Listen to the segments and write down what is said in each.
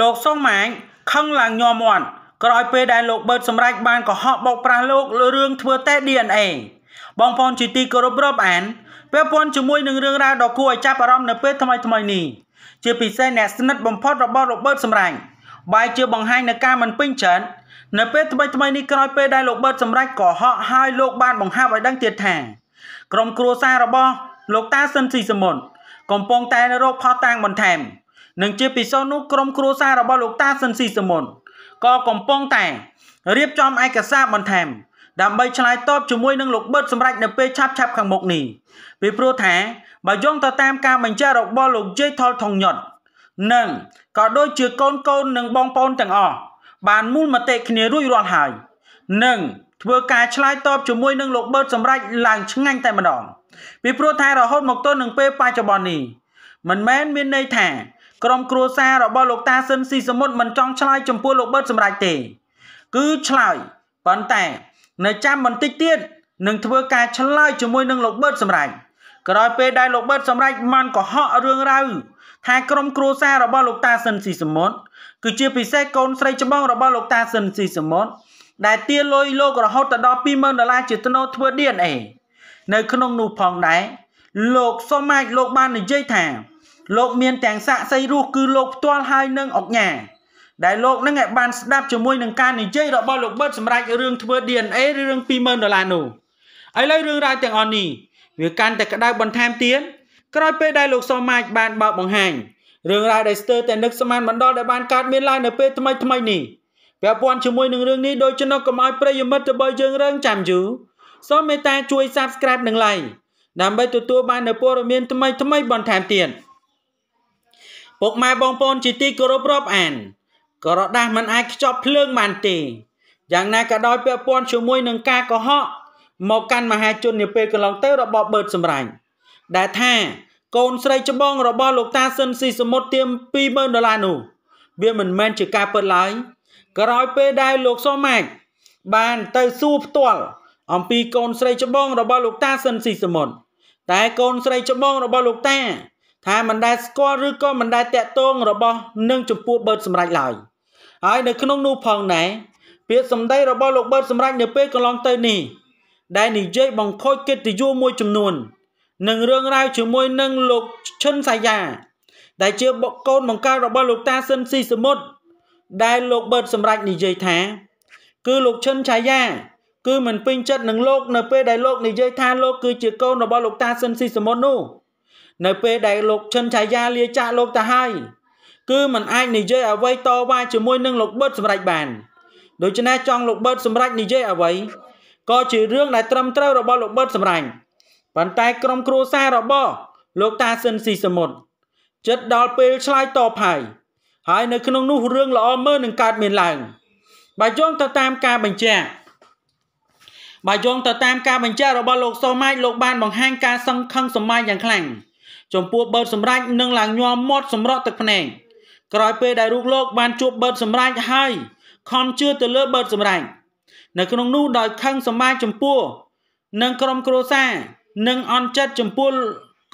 លោកសុងម៉ាញខឹងឡើងញ័រមាត់ក្រោយពេលដែលលោកបឺតសម្រេចបានកុហកបោកប្រាស់លោកលើរឿងធ្វើតេស្ត DNA បងប្អូនជាទីគោរពរាប់អានពាក់ព័ន្ធជាមួយនឹងរឿងរ៉ាវដ៏គួរឲ្យចាប់អារម្មណ៍នៅ ពេលថ្មីថ្មីនេះជាពិសេសអ្នកស្និទ្ធបំផុតរបស់រ៉ូបឺតសម្រេចបែជាបង្ហាញនឹងការមិនពេញចិត្តនៅពេលថ្មីថ្មីនេះក្រោយពេលដែលលោកបឺតសម្រេចកុហកហើយលោកបានបង្ហាប់ឲ្យដឹងទៀតថាក្រុមគ្រួសាររបស់លោកតាស៊ិនស៊ីសមុនកំពុងតែរកផោះតាងបន្ថែមនិងជាពិសេសនោះក្រុមគ្រួសាររបស់លោកតាសិនស៊ីសមុនក៏កំពុងតែរៀបចំឯកសារបន្ថែមដើម្បីឆ្លើយតបជាមួយនឹងលោកបឺតសម្រេចនៅពេលឆាប់ឆាប់ខាងមុខនេះពីព្រោះថាបើយោងទៅតាមការបញ្ជារបស់លោកជ័យថលថងញុតនិងក៏ដូចជាកូនកូននិងបងប្អូនទាំងអស់បានមូលមតិគ្នារួចរាល់ហើយនិងធ្វើការឆ្លើយតបជាមួយនឹងលោកបឺតសម្រេចឡើងឆ្ងាញ់តែម្ដងពីព្រោះថារហូតមកទល់នឹងពេលបច្ចុប្បន្ននេះមិនមែនមានន័យថាក្រុមគ្រួសាររបស់លោកតាស៊ិនស៊ីសមុទ្រមិនចង់ឆ្លើយចំពោះលោកបឺតសម្រេចទេគឺឆ្លើយប៉ុន្តែ នៅចាំបន្តិចទៀតនឹងធ្វើការឆ្លើយជាមួយនឹងលោកបឺតសម្រេចក្រោយពេលដែលលោកបឺតសម្រេចបានកុហករឿងរ៉ាវថាក្រុមគ្រួសាររបស់លោកតាស៊ិនស៊ីសមុទ្រគឺជាពិសេសកូនស្រីច្បងរបស់លោកតាស៊ិនស៊ីសមុទ្រដែលទាលុយលោករហូតដល់20000ដុល្លារជាថ្នូរធ្វើ DNA នៅក្នុងនោះផងដែរលោកសូម៉ាចលោកបាន និយាយថាលោកមានទាំងស័ក្តិសិទ្ធិរស់គឺលោកផ្ទាល់ហើយនឹងអុកញ៉ាដែលលោកនឹងបានស្ដាប់ជាមួយនឹងការនិយាយរបស់លោកបឺតសម្រាប់រឿងធ្វើ DNA ឬរឿង20000ដុល្លារនោះឥឡូវរឿងរ៉ាវទាំងអស់នេះវាកាន់តែក្តៅបន្ថែមទៀតក្រោយពេលដែលលោកសមាជបានបោកបង្ហាញរឿងរ៉ាវដែលស្ទើរតែនឹកស្មានមិនដល់ដែលបានកើតមានឡើងនៅពេលថ្មីថ្មីនេះពាក់ព័ន្ធជាមួយនឹងរឿងនេះដូចជានោះកុំឲ្យប្រិយមិត្តរបស់យើងរងចាំយូរសូមមេត្តា ជួយ Subscribe និង Like ដើម្បីទទួលបាននូវព័ត៌មានថ្មីថ្មីបន្ថែមទៀត។ពុកម៉ែបងប្អូនជាទីគោរពរាប់អានក្រដាស់មិនអាចខ្ចប់ភ្លើងបានទេយ៉ាងណាក៏ដោយពាក់ព័ន្ធជាមួយនឹងការកុហកមកកាន់មហាជននាពេលកន្លងទៅរបស់បឺតសម្រាញ់ដែលថាកូនស្រីច្បងរបស់លោកតាស៊ិនស៊ីសមុទ្រទាម20000ដុល្លារនោះវាមិនមែនជាការពិតឡើយក្រោយពេលដែលលោកសូម៉ាច់បានទៅសួរផ្ទាល់អំពីកូនស្រីច្បងរបស់លោកតាស៊ិនស៊ីសមុទ្រតែកូនស្រីច្បងរបស់លោកតាថាមិនដែលស្គាល់ឬក៏មិនដែលតាក់ទងរបស់នឹងចំពោះបឺតសម្រាប់ឡើយហើយនៅក្នុងនោះផងដែរពាក្យសម្ដីរបស់លោកបឺតសម្រាប់នៅពេលកន្លងទៅនេះដែលនិយាយបង្ខូចកិត្តិយសមួយចំនួននឹងរឿងរ៉ាវជាមួយនឹងលោកឈិនសាយា ដែលជាបុគ្គលបង្កើតរបស់លោកតាស៊ិនស៊ីសមុទ្រដែលលោកបឺតសម្រាប់និយាយថា គឺលោកឈិនឆាយា គឺមិនពេញចិត្តនឹងលោកនៅពេលដែលលោកនិយាយថាលោកគឺជាកូនរបស់លោកតាស៊ិនស៊ីសមុទ្រនោះនៅពេលដែលលោកឈិនឆាយាលាចាក់លោកទៅហើយគឺมันអាចនិយាយអ្វីតវ៉ាជាមួយនឹងលោកបឺតសម្រេចបានដូច្នេះចង់លោកបឺតសម្រេចនិយាយអ្វីក៏ជារឿងដែលត្រឹមត្រូវរបស់លោកបឺតសម្រេចប៉ុន្តែក្រុមគ្រួសាររបស់ លោកតាស៊ិនស៊ីសមុទ្រចិត្តដល់ពេលឆ្លើយតបហើយហើយនៅក្នុងនោះរឿងល្អមើលនឹងកើតមានឡើងបើយោងទៅតាមការបញ្ជាក់បើយោងទៅតាមការបញ្ជារបស់លោកសូម៉ាចលោកបានបង្ហាញការសង្ឃឹងសម្មាយ៉ាងខ្លាំងចំពោះបឺតសម្រាប់និងឡើងញោមមាត់សម្រក់ទឹកភ្នែកក្រោយពេលដែលរូបលោកបានជួបបឺតសម្រាប់ហើយខំជឿទៅលើបឺតសម្រាប់នៅក្នុងនោះដោយខឹងសម្មាចំពោះនិងក្រុមគ្រួសារនិងអន់ចិត្តចំពោះ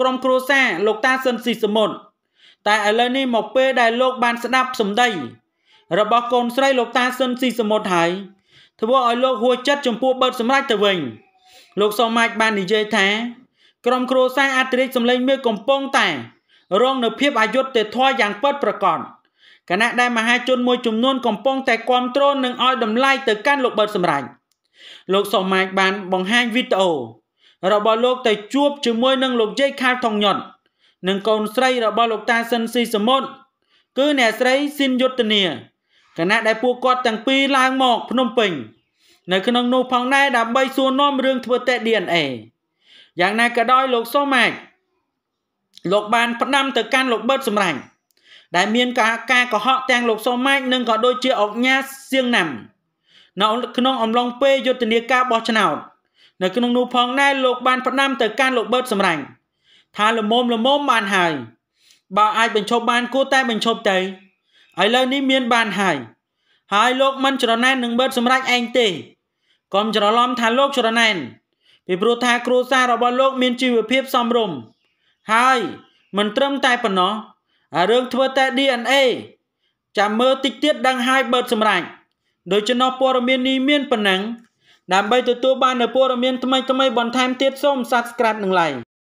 ក្រុមគ្រួសារលោកតាស៊ិនស៊ីសមុទ្រតែឥឡូវនេះមកពេលដែលលោកបានស្ដាប់សម្ដីរបស់កូនស្រីលោកតាស៊ិនស៊ីសមុទ្រហើយធ្វើឲ្យលោកហួចចិត្តចំពោះបទសម្រេចទៅវិញលោកសមាជបាននិយាយថា ក្រុមគ្រួសារអតិរិកសម្លេងមេកំពុងតែ រង នៅភាពអយុត្តិធម៌យ៉ាងពិតប្រាកដគណៈដែលមហាជនមួយចំនួនកំពុងតែគ្រប់គ្រងនិងឲ្យតម្លៃទៅកាន់លោកបឺតសម្រេចលោកសមាជបានបង្ហាញវីដេអូរបស់លោកទៅជួបជាមួយនឹងលោកជ័យខាលថងញុតនិងកូនស្រីរបស់លោកតាសិនស៊ីសមុទ្រគឺ អ្នកស្រីស៊ីនយុទ្ធនាគណៈដែលពួកគាត់ទាំងពីរឡើងមកភ្នំពេញនៅក្នុងនោះផងដែរដើម្បីសួរនាំរឿងធ្វើតេស្ត DNA យ៉ាងណាក៏ដោយលោកសូម៉ាច់លោកបាន ផ្ដាំទៅកាន់លោកបឺតសម្រាញ់ដែលមានការការកុហកទាំងលោកសូម៉ាច់និងក៏ដូចជាអុកញ៉ាសៀងណាំ នៅក្នុងអំឡុងពេលយុទ្ធនាការបោះឆ្នោតនៅក្នុងនោះផងដែរលោកបាន ផ្ដាំទៅកាន់លោកបឺតសម្រាញ់ថាលមុំលមុំបានហើយបើអាចបញ្ឈប់បានគួរតែបញ្ឈប់ទៅឥឡូវនេះមាន បានហើយ ហើយលោកមិនច្រណែននឹងមើលសម្រេចឯងទេកុំច្រឡំថាលោកច្រណែនពីព្រោះថាគ្រួសាររបស់លោក មានជីវភាពសមរម្យហើយមិនត្រឹមតែប៉ុណ្ណោះអារឿងធ្វើតែ DNA ចាំមើលតិចទៀតដឹងហើយបើសម្រេចដូច្នោះព័ត៌មាននេះមានប៉ុណ្ណឹង ដើម្បីទទួលបាននូវព័ត៌មានថ្មីៗបន្ថែមទៀតសូម Subscribe នឹង Like